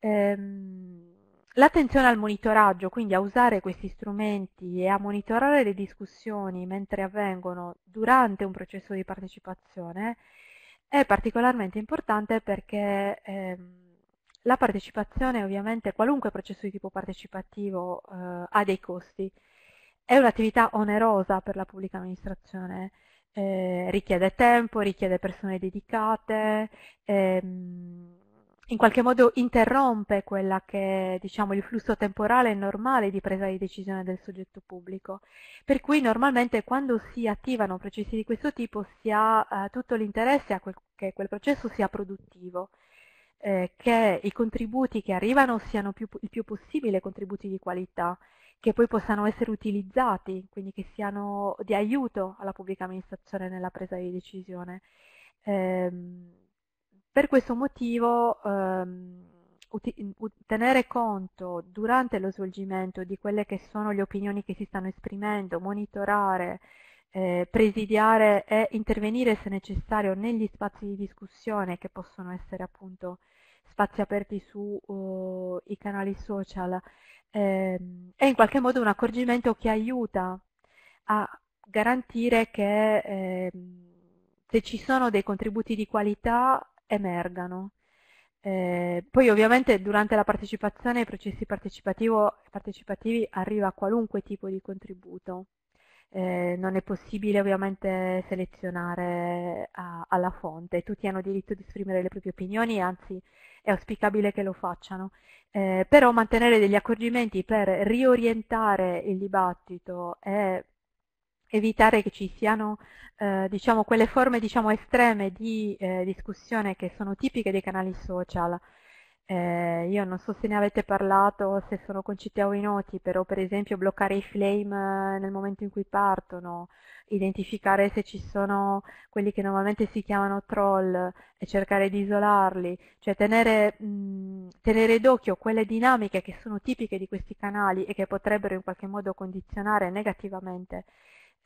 Ehm, L'attenzione al monitoraggio, quindi a usare questi strumenti e a monitorare le discussioni mentre avvengono durante un processo di partecipazione è particolarmente importante perché ehm, la partecipazione, ovviamente, qualunque processo di tipo partecipativo eh, ha dei costi. È un'attività onerosa per la pubblica amministrazione, eh, richiede tempo, richiede persone dedicate, ehm, in qualche modo interrompe quella che è diciamo, il flusso temporale normale di presa di decisione del soggetto pubblico. Per cui normalmente quando si attivano processi di questo tipo si ha eh, tutto l'interesse a quel, che quel processo sia produttivo eh, che i contributi che arrivano siano più, il più possibile contributi di qualità, che poi possano essere utilizzati, quindi che siano di aiuto alla pubblica amministrazione nella presa di decisione. Eh, per questo motivo ehm, tenere conto durante lo svolgimento di quelle che sono le opinioni che si stanno esprimendo, monitorare eh, presidiare e intervenire se necessario negli spazi di discussione che possono essere appunto spazi aperti sui eh, uh, canali social, ehm, è in qualche modo un accorgimento che aiuta a garantire che ehm, se ci sono dei contributi di qualità emergano. Eh, poi ovviamente durante la partecipazione ai processi partecipativi arriva qualunque tipo di contributo eh, non è possibile ovviamente selezionare eh, a, alla fonte, tutti hanno diritto di esprimere le proprie opinioni, anzi è auspicabile che lo facciano, eh, però mantenere degli accorgimenti per riorientare il dibattito e evitare che ci siano eh, diciamo, quelle forme diciamo, estreme di eh, discussione che sono tipiche dei canali social eh, io non so se ne avete parlato, se sono conciti o noti, però per esempio bloccare i flame eh, nel momento in cui partono, identificare se ci sono quelli che normalmente si chiamano troll e cercare di isolarli, cioè tenere, mh, tenere d'occhio quelle dinamiche che sono tipiche di questi canali e che potrebbero in qualche modo condizionare negativamente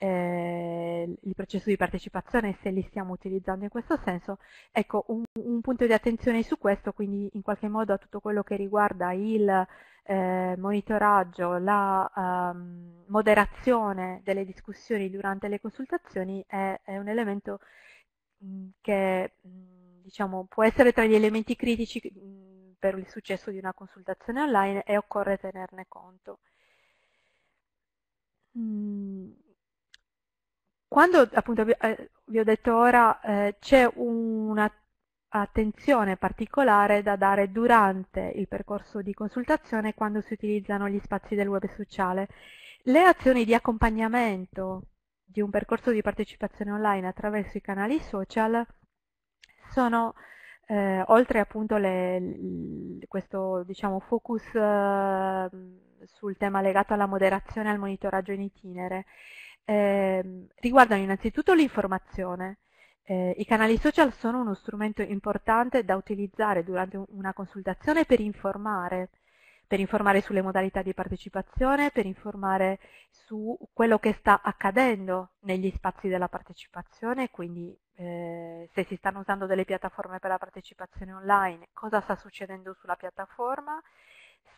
eh, il processo di partecipazione se li stiamo utilizzando in questo senso. Ecco, un, un, punto di attenzione su questo, quindi in qualche modo a tutto quello che riguarda il eh, monitoraggio, la um, moderazione delle discussioni durante le consultazioni è, è un elemento mm, che mm, diciamo, può essere tra gli elementi critici mm, per il successo di una consultazione online e occorre tenerne conto quando appunto eh, vi ho detto ora eh, c'è un'attenzione particolare da dare durante il percorso di consultazione quando si utilizzano gli spazi del web sociale. Le azioni di accompagnamento di un percorso di partecipazione online attraverso i canali social sono eh, oltre appunto le, questo diciamo, focus eh, sul tema legato alla moderazione e al monitoraggio in itinere, Ehm, riguardano innanzitutto l'informazione. Eh, I canali social sono uno strumento importante da utilizzare durante una consultazione per informare, per informare sulle modalità di partecipazione, per informare su quello che sta accadendo negli spazi della partecipazione, quindi eh, se si stanno usando delle piattaforme per la partecipazione online, cosa sta succedendo sulla piattaforma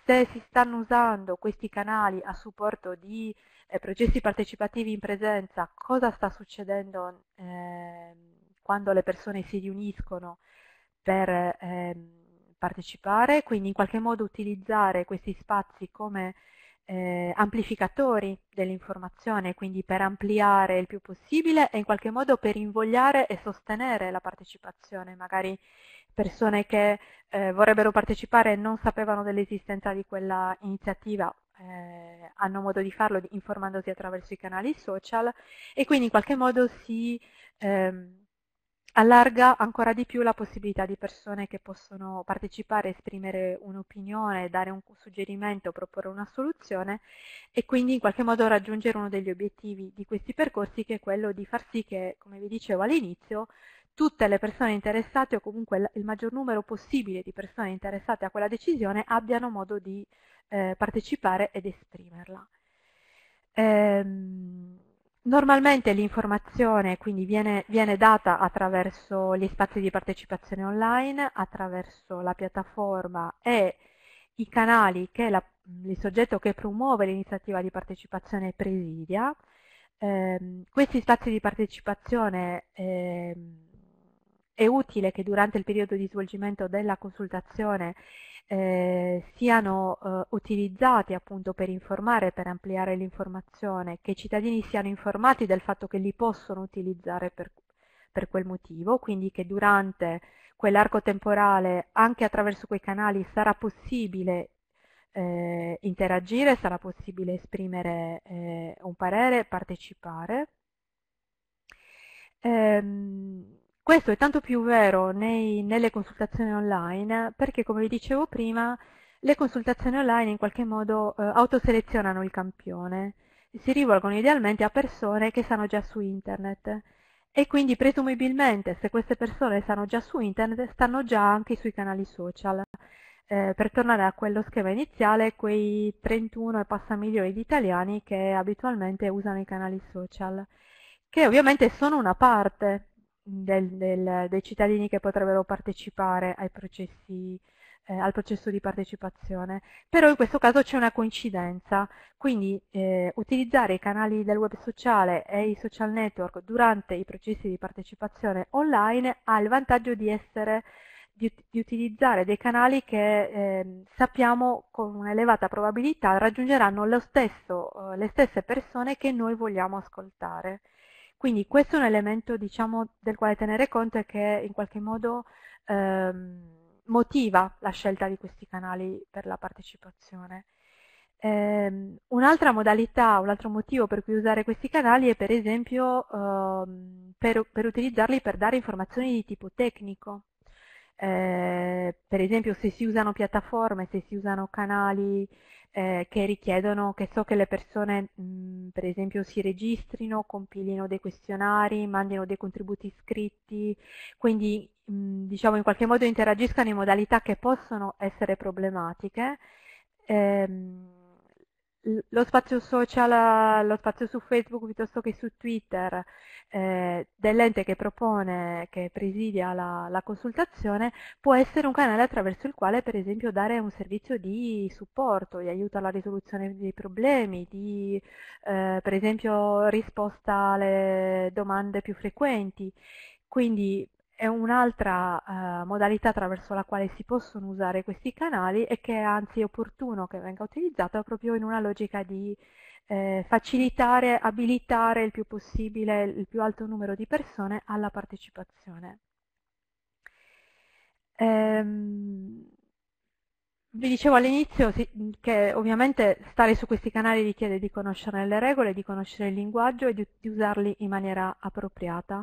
se si stanno usando questi canali a supporto di eh, processi partecipativi in presenza, cosa sta succedendo eh, quando le persone si riuniscono per eh, partecipare, quindi in qualche modo utilizzare questi spazi come eh, amplificatori dell'informazione, quindi per ampliare il più possibile e in qualche modo per invogliare e sostenere la partecipazione, magari persone che eh, vorrebbero partecipare e non sapevano dell'esistenza di quella iniziativa eh, hanno modo di farlo informandosi attraverso i canali social e quindi in qualche modo si ehm, allarga ancora di più la possibilità di persone che possono partecipare, esprimere un'opinione, dare un suggerimento, proporre una soluzione e quindi in qualche modo raggiungere uno degli obiettivi di questi percorsi che è quello di far sì che, come vi dicevo all'inizio, tutte le persone interessate o comunque il maggior numero possibile di persone interessate a quella decisione abbiano modo di eh, partecipare ed esprimerla. Ehm, normalmente l'informazione quindi viene, viene, data attraverso gli spazi di partecipazione online, attraverso la piattaforma e i canali che la, il soggetto che promuove l'iniziativa di partecipazione presidia. Ehm, questi spazi di partecipazione ehm, è utile che durante il periodo di svolgimento della consultazione eh, siano eh, utilizzati appunto per informare, per ampliare l'informazione, che i cittadini siano informati del fatto che li possono utilizzare per, per quel motivo, quindi che durante quell'arco temporale anche attraverso quei canali sarà possibile eh, interagire, sarà possibile esprimere eh, un parere, partecipare. Ehm, questo è tanto più vero nei, nelle consultazioni online perché, come vi dicevo prima, le consultazioni online in qualche modo eh, autoselezionano il campione. Si rivolgono idealmente a persone che sanno già su internet e quindi presumibilmente se queste persone stanno già su internet stanno già anche sui canali social. Eh, per tornare a quello schema iniziale, quei 31 e passa milioni di italiani che abitualmente usano i canali social, che ovviamente sono una parte del, del, dei cittadini che potrebbero partecipare ai processi eh, al processo di partecipazione, però in questo caso c'è una coincidenza, quindi eh, utilizzare i canali del web sociale e i social network durante i processi di partecipazione online ha il vantaggio di, essere, di, utilizzare dei canali che eh, sappiamo con un'elevata probabilità raggiungeranno stesso, eh, le stesse persone che noi vogliamo ascoltare. Quindi questo è un elemento diciamo, del quale tenere conto e che in qualche modo ehm, motiva la scelta di questi canali per la partecipazione. Ehm, un'altra modalità, un altro motivo per cui usare questi canali è per esempio ehm, per, per utilizzarli per dare informazioni di tipo tecnico, eh, per esempio se si usano piattaforme, se si usano canali eh, che richiedono, che so che le persone mh, mhmm, per esempio si registrino, compilino dei questionari, mandino dei contributi scritti, quindi mh, mhmm, diciamo in qualche modo interagiscano in modalità che possono essere problematiche. Ehm, lo spazio social, lo spazio su Facebook piuttosto che su Twitter eh, dell'ente che propone, che presidia la, la, consultazione, può essere un canale attraverso il quale per esempio dare un servizio di supporto, di aiuto alla risoluzione dei problemi, di eh, per esempio risposta alle domande più frequenti. Quindi è un'altra eh, modalità attraverso la quale si possono usare questi canali e che è anzi opportuno che venga utilizzata proprio in una logica di eh, facilitare, abilitare il più possibile il più alto numero di persone alla partecipazione. Ehm, vi dicevo all'inizio che ovviamente stare su questi canali richiede di conoscere le regole, di conoscere il linguaggio e di, di usarli in maniera appropriata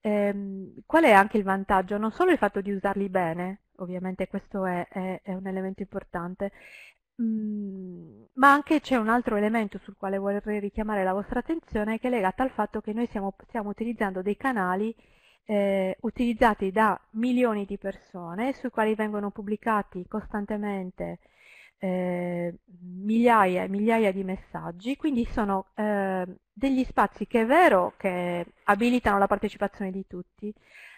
ehm, qual è anche il vantaggio? Non solo il fatto di usarli bene, ovviamente questo è, è, è un elemento importante, mm, ma anche c'è un altro elemento sul quale vorrei richiamare la vostra attenzione che è legato al fatto che noi stiamo, stiamo utilizzando dei canali eh, utilizzati da milioni di persone, sui quali vengono pubblicati costantemente eh, migliaia e migliaia di messaggi, quindi sono eh, degli spazi che è vero che abilitano la partecipazione di tutti,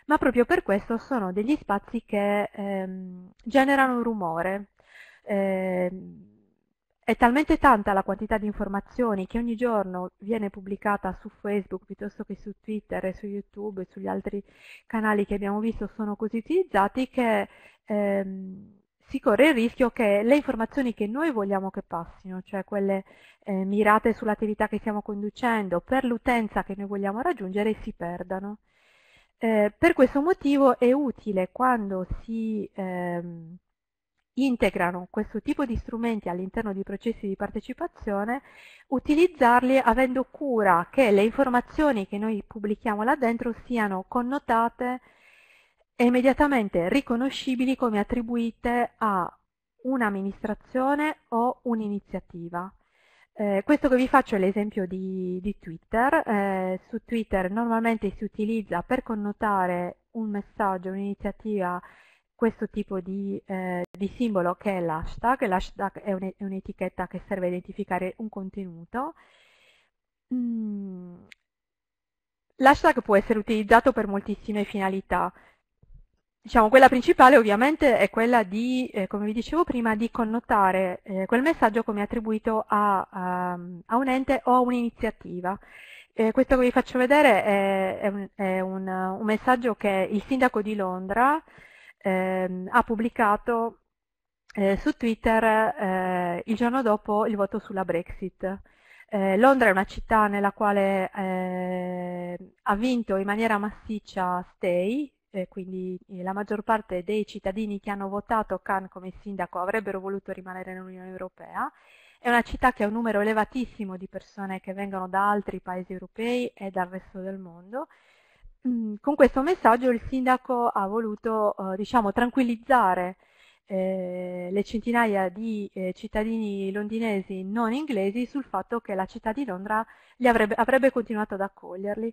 ma proprio per questo sono degli spazi che ehm, generano rumore. Eh, è talmente tanta la quantità di informazioni che ogni giorno viene pubblicata su Facebook piuttosto che su Twitter e su YouTube e sugli altri canali che abbiamo visto sono così utilizzati che ehm, si corre il rischio che le informazioni che noi vogliamo che passino, cioè quelle eh, mirate sull'attività che stiamo conducendo, per l'utenza che noi vogliamo raggiungere, si perdano. Eh, per questo motivo è utile quando si ehm, integrano questo tipo di strumenti all'interno di processi di partecipazione, utilizzarli avendo cura che le informazioni che noi pubblichiamo là dentro siano connotate e immediatamente riconoscibili come attribuite a un'amministrazione o un'iniziativa. Eh, questo che vi faccio è l'esempio di, di, Twitter. Eh, su Twitter normalmente si utilizza per connotare un messaggio, un'iniziativa, questo tipo di, eh, di, simbolo che è l'hashtag. L'hashtag è un'etichetta che serve a identificare un contenuto. Mm. L'hashtag può essere utilizzato per moltissime finalità diciamo, quella principale ovviamente è quella di, eh, come vi dicevo prima, di connotare eh, quel messaggio come attribuito a, a, ehm, a un ente o a un'iniziativa. Eh, questo che vi faccio vedere è, è, un, è un, un, messaggio che il sindaco di Londra ehm, ha pubblicato eh, su Twitter eh, il giorno dopo il voto sulla Brexit. Eh, Londra è una città nella quale ha vinto in maniera massiccia Stay, eh, quindi eh, la maggior parte dei cittadini che hanno votato Khan come sindaco avrebbero voluto rimanere nell'Unione Europea, è una città che ha un numero elevatissimo di persone che vengono da altri paesi europei e dal resto del mondo. Mm, con questo messaggio il sindaco ha voluto eh, diciamo, tranquillizzare eh, le centinaia di eh, cittadini londinesi non inglesi sul fatto che la città di Londra avrebbe, avrebbe, continuato ad accoglierli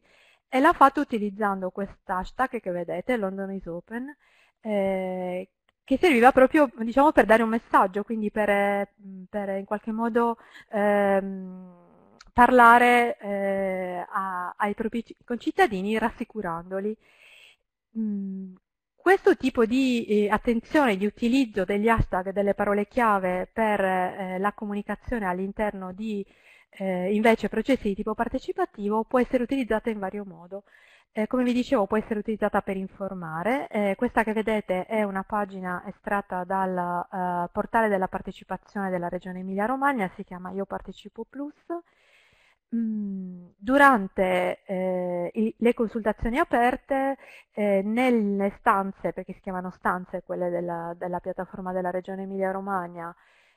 e l'ha fatto utilizzando quest'hashtag che vedete, London is Open, eh, che serviva proprio diciamo, per dare un messaggio, quindi per, mm, per in qualche modo ehm, parlare eh, a, ai propri concittadini rassicurandoli. Mm, questo tipo di eh, attenzione di utilizzo degli hashtag e delle parole chiave per eh, la comunicazione all'interno di eh, invece processi di tipo partecipativo può essere utilizzata in vario modo. Eh, come vi dicevo può essere utilizzata per informare, eh, questa che vedete è una pagina estratta dal eh, portale della partecipazione della Regione Emilia Romagna, si chiama Io Partecipo Plus, Mhmm, durante eh, le consultazioni aperte, eh, nelle stanze, perché si chiamano stanze quelle della, della piattaforma della Regione Emilia-Romagna,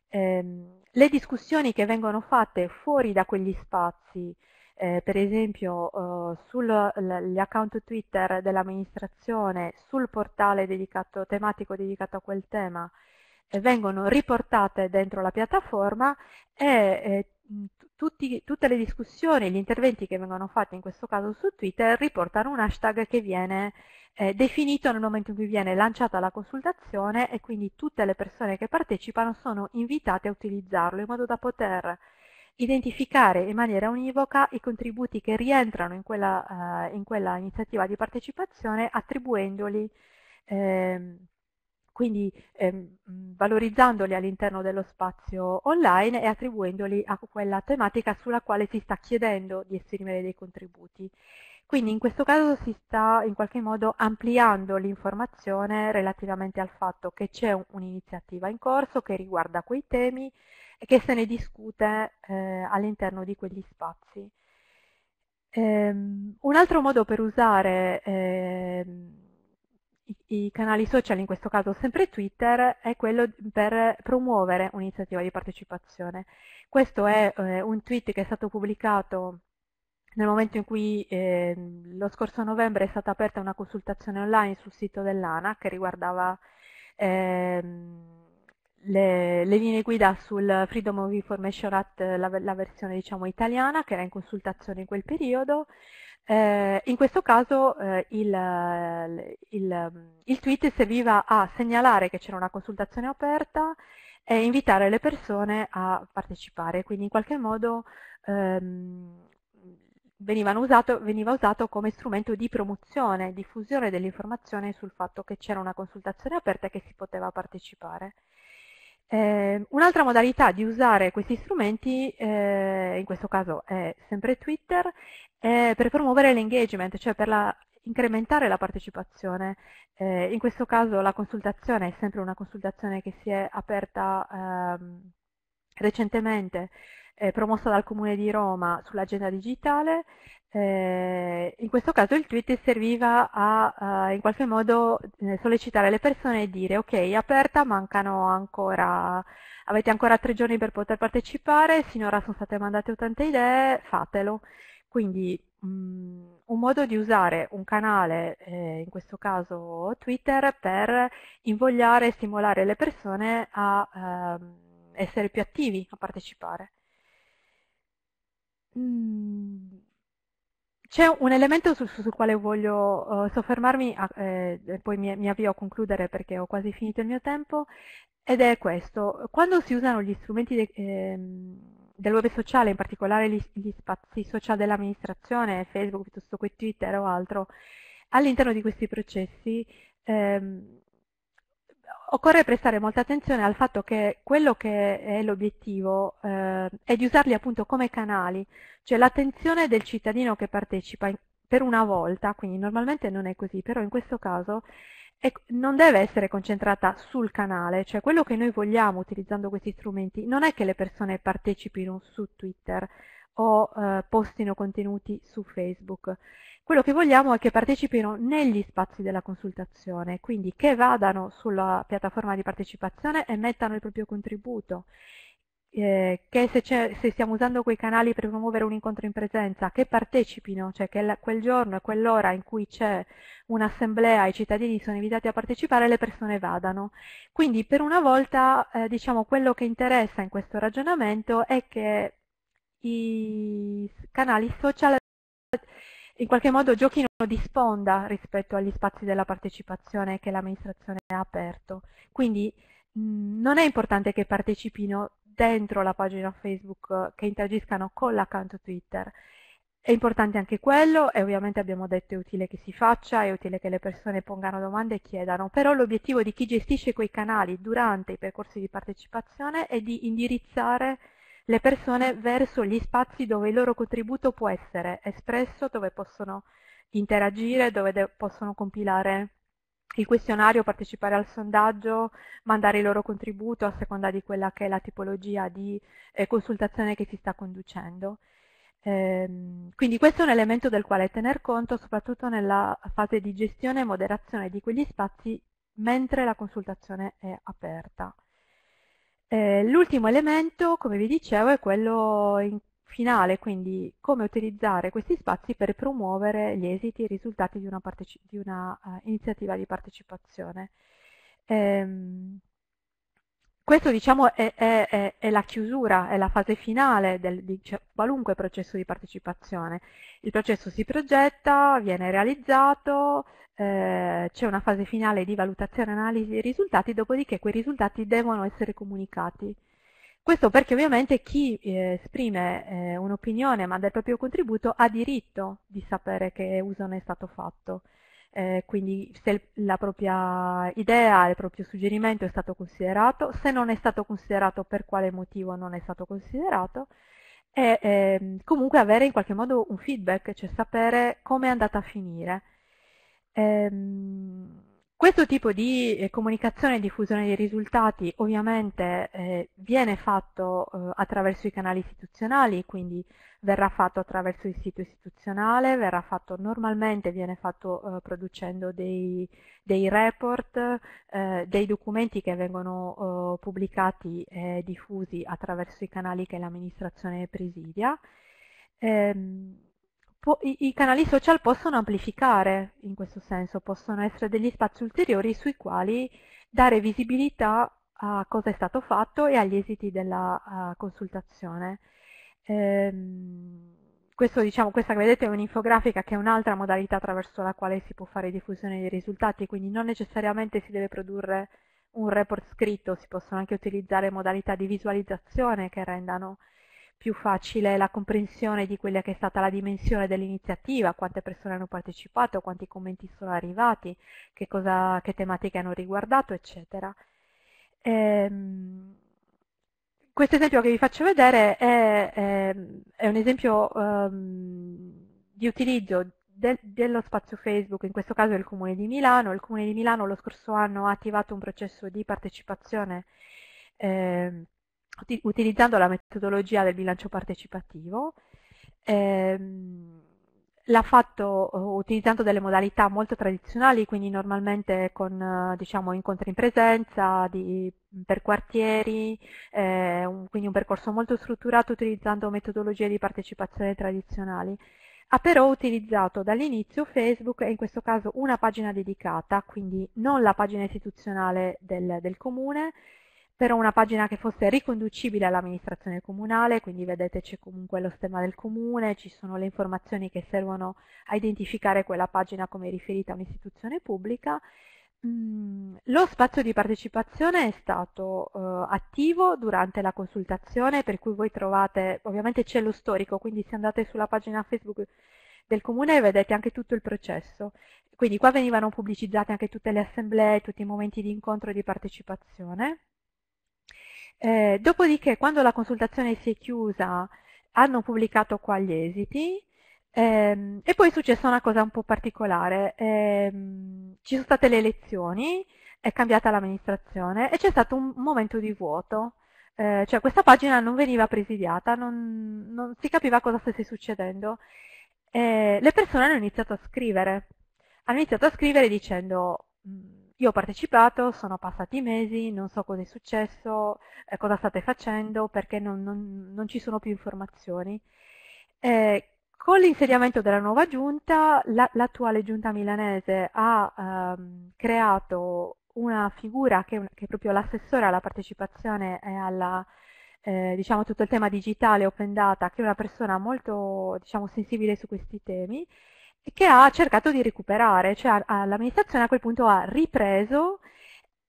ehm, le discussioni che vengono fatte fuori da quegli spazi, eh, per esempio eh, sugli account Twitter dell'amministrazione, sul portale dedicato, tematico dedicato a quel tema, vengono riportate dentro la piattaforma e tutti, tutte le discussioni, gli interventi che vengono fatti in questo caso su Twitter riportano un hashtag che viene eh, definito nel momento in cui viene lanciata la consultazione e quindi tutte le persone che partecipano sono invitate a utilizzarlo in modo da poter identificare in maniera univoca i contributi che rientrano in quella, eh, in quella iniziativa di partecipazione attribuendoli eh, quindi ehm, mhmm, valorizzandoli all'interno dello spazio online e attribuendoli a quella tematica sulla quale si sta chiedendo di esprimere dei contributi. Quindi in questo caso si sta in qualche modo ampliando l'informazione relativamente al fatto che c'è un'iniziativa in corso che riguarda quei temi e che se ne discute eh, all'interno di quegli spazi. Ehm, un altro modo per usare eh, i, canali social, in questo caso sempre Twitter, è quello per promuovere un'iniziativa di partecipazione. Questo è eh, un tweet che è stato pubblicato nel momento in cui eh, lo scorso novembre è stata aperta una consultazione online sul sito dell'ANA che riguardava ehm, le, le, linee guida sul Freedom of Information Act, la, la versione diciamo, italiana che era in consultazione in quel periodo, eh, in questo caso eh, il, eh, il, mm, il, tweet serviva a segnalare che c'era una consultazione aperta e invitare le persone a partecipare, quindi in qualche modo ehm, usato, veniva usato come strumento di promozione, diffusione dell'informazione sul fatto che c'era una consultazione aperta e che si poteva partecipare. Eh, un'altra modalità di usare questi strumenti, eh, in questo caso è sempre Twitter, eh, per promuovere l'engagement, cioè per la, incrementare la partecipazione. Eh, in questo caso la consultazione è sempre una consultazione che si è aperta ehm, recentemente eh, promossa dal Comune di Roma sull'agenda digitale. Eh, in questo caso il tweet serviva a, a in qualche modo eh, sollecitare le persone e dire ok aperta, mancano ancora, avete ancora tre giorni per poter partecipare, sinora sono state mandate tante idee, fatelo. Quindi mh, mm, un modo di usare un canale, eh, in questo caso Twitter, per invogliare e stimolare le persone a... Ehm, essere più attivi a partecipare. Mm. C'è un elemento sul, sul quale voglio uh, soffermarmi, a, eh, e poi mi, mi, avvio a concludere perché ho quasi finito il mio tempo, ed è questo. Quando si usano gli strumenti de, eh, del web sociale, in particolare gli, gli spazi social dell'amministrazione, Facebook piuttosto che Twitter o altro, all'interno di questi processi ehm, occorre prestare molta attenzione al fatto che quello che è l'obiettivo eh, è di usarli appunto come canali, cioè l'attenzione del cittadino che partecipa in, per una volta, quindi normalmente non è così, però in questo caso è, non deve essere concentrata sul canale, cioè quello che noi vogliamo utilizzando questi strumenti non è che le persone partecipino su Twitter o eh, postino contenuti su Facebook, quello che vogliamo è che partecipino negli spazi della consultazione, quindi che vadano sulla piattaforma di partecipazione e mettano il proprio contributo, eh, che se, se, stiamo usando quei canali per promuovere un incontro in presenza, che partecipino, cioè che quel giorno e quell'ora in cui c'è un'assemblea e i cittadini sono invitati a partecipare, le persone vadano. Quindi per una volta eh, diciamo, quello che interessa in questo ragionamento è che i canali social in qualche modo giochino di sponda rispetto agli spazi della partecipazione che l'amministrazione ha aperto. Quindi non è importante che partecipino dentro la pagina Facebook, eh, che interagiscano con l'account Twitter. È importante anche quello e ovviamente abbiamo detto è utile che si faccia, è utile che le persone pongano domande e chiedano, però l'obiettivo di chi gestisce quei canali durante i percorsi di partecipazione è di indirizzare le persone verso gli spazi dove il loro contributo può essere espresso, dove possono interagire, dove possono compilare il questionario, partecipare al sondaggio, mandare il loro contributo a seconda di quella che è la tipologia di eh, consultazione che si sta conducendo. Ehm, quindi questo è un elemento del quale tener conto soprattutto nella fase di gestione e moderazione di quegli spazi mentre la consultazione è aperta. Eh, L'ultimo elemento, come vi dicevo, è quello finale, quindi come utilizzare questi spazi per promuovere gli esiti e i risultati di una, di una uh, iniziativa di partecipazione. Ehm, questo diciamo, è, è, è, la chiusura, è la fase finale del, di cioè, qualunque processo di partecipazione. Il processo si progetta, viene realizzato, eh, c'è una fase finale di valutazione, analisi dei risultati, dopodiché quei risultati devono essere comunicati. Questo perché ovviamente chi eh, esprime eh, un'opinione ma dà il proprio contributo ha diritto di sapere che uso ne è stato fatto eh, quindi se la propria idea, il proprio suggerimento è stato considerato, se non è stato considerato per quale motivo non è stato considerato e eh, comunque avere in qualche modo un feedback, cioè sapere come è andata a finire. Ehm, questo tipo di eh, comunicazione e diffusione dei risultati ovviamente eh, viene fatto eh, attraverso i canali istituzionali, quindi verrà fatto attraverso il sito istituzionale, verrà fatto normalmente, viene fatto eh, producendo dei, dei report, eh, dei documenti che vengono eh, pubblicati e diffusi attraverso i canali che l'amministrazione presidia. Ehm, i, i canali social possono amplificare in questo senso, possono essere degli spazi ulteriori sui quali dare visibilità a cosa è stato fatto e agli esiti della consultazione. Ehm, questo, diciamo, questa che vedete è un'infografica che è un'altra modalità attraverso la quale si può fare diffusione dei risultati, quindi non necessariamente si deve produrre un report scritto, si possono anche utilizzare modalità di visualizzazione che rendano più facile la comprensione di quella che è stata la dimensione dell'iniziativa, quante persone hanno partecipato, quanti commenti sono arrivati, che, cosa, che tematiche hanno riguardato, eccetera. Ehm, questo esempio che vi faccio vedere è, è, è un esempio um, di utilizzo de, dello spazio Facebook, in questo caso del Comune di Milano. Il Comune di Milano lo scorso anno ha attivato un processo di partecipazione eh, utilizzando la metodologia del bilancio partecipativo, ehm, l'ha fatto utilizzando delle modalità molto tradizionali, quindi normalmente con diciamo, incontri in presenza, di, per quartieri, eh, un, quindi un percorso molto strutturato utilizzando metodologie di partecipazione tradizionali. Ha però utilizzato dall'inizio Facebook e in questo caso una pagina dedicata, quindi non la pagina istituzionale del, del comune, però una pagina che fosse riconducibile all'amministrazione comunale, quindi vedete c'è comunque lo stemma del comune, ci sono le informazioni che servono a identificare quella pagina come riferita a un'istituzione pubblica. Mm, lo spazio di partecipazione è stato eh, attivo durante la consultazione, per cui voi trovate, ovviamente c'è lo storico, quindi se andate sulla pagina Facebook del comune vedete anche tutto il processo. Quindi qua venivano pubblicizzate anche tutte le assemblee, tutti i momenti di incontro e di partecipazione. Eh, dopodiché, quando la consultazione si è chiusa, hanno pubblicato qua gli esiti ehm, e poi è successa una cosa un po' particolare. Ehm, ci sono state le elezioni, è cambiata l'amministrazione e c'è stato un momento di vuoto. Eh, cioè questa pagina non veniva presidiata, non, non si capiva cosa stesse succedendo. Eh, le persone hanno iniziato a scrivere, hanno iniziato a scrivere dicendo mm, io ho partecipato, sono passati mesi, non so cosa è successo, eh, cosa state facendo, perché non, non, non ci sono più informazioni. Eh, con l'insediamento della nuova giunta, l'attuale giunta milanese ha ehm, creato una figura che, che è proprio l'assessore alla partecipazione e alla, eh, diciamo, tutto il tema digitale, open data, che è una persona molto diciamo, sensibile su questi temi che ha cercato di recuperare, cioè l'amministrazione a quel punto ha ripreso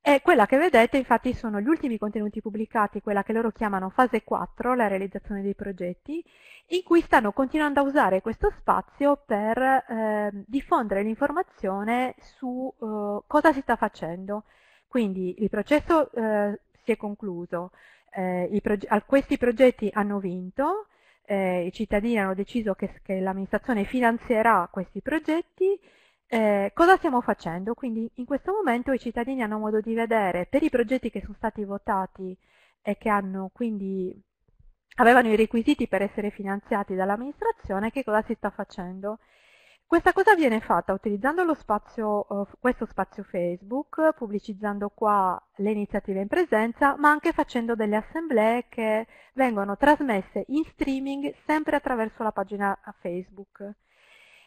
e quella che vedete infatti sono gli ultimi contenuti pubblicati, quella che loro chiamano fase 4, la realizzazione dei progetti, in cui stanno continuando a usare questo spazio per eh, diffondere l'informazione su eh, cosa si sta facendo. Quindi il processo eh, si è concluso, eh, proge questi progetti hanno vinto, eh, i cittadini hanno deciso che, che l'amministrazione finanzierà questi progetti, eh, cosa stiamo facendo? Quindi in questo momento i cittadini hanno modo di vedere per i progetti che sono stati votati e che hanno quindi avevano i requisiti per essere finanziati dall'amministrazione, che cosa si sta facendo? Questa cosa viene fatta utilizzando spazio, eh, questo spazio Facebook, pubblicizzando qua le iniziative in presenza, ma anche facendo delle assemblee che vengono trasmesse in streaming sempre attraverso la pagina eh, Facebook.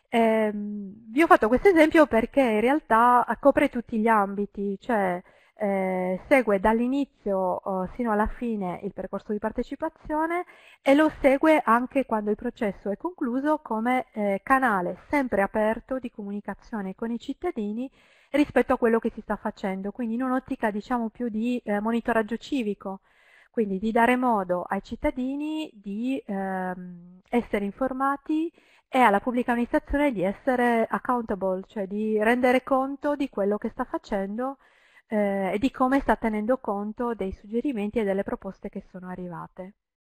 Eh, vi ho fatto questo esempio perché in realtà copre tutti gli ambiti, cioè eh, segue dall'inizio eh, sino alla fine il percorso di partecipazione e lo segue anche quando il processo è concluso come eh, canale sempre aperto di comunicazione con i cittadini rispetto a quello che si sta facendo, quindi in un'ottica diciamo più di eh, monitoraggio civico, quindi di dare modo ai cittadini di ehm, essere informati e alla pubblica amministrazione di essere accountable, cioè di rendere conto di quello che sta facendo eh, e di come sta tenendo conto dei suggerimenti e delle proposte che sono arrivate.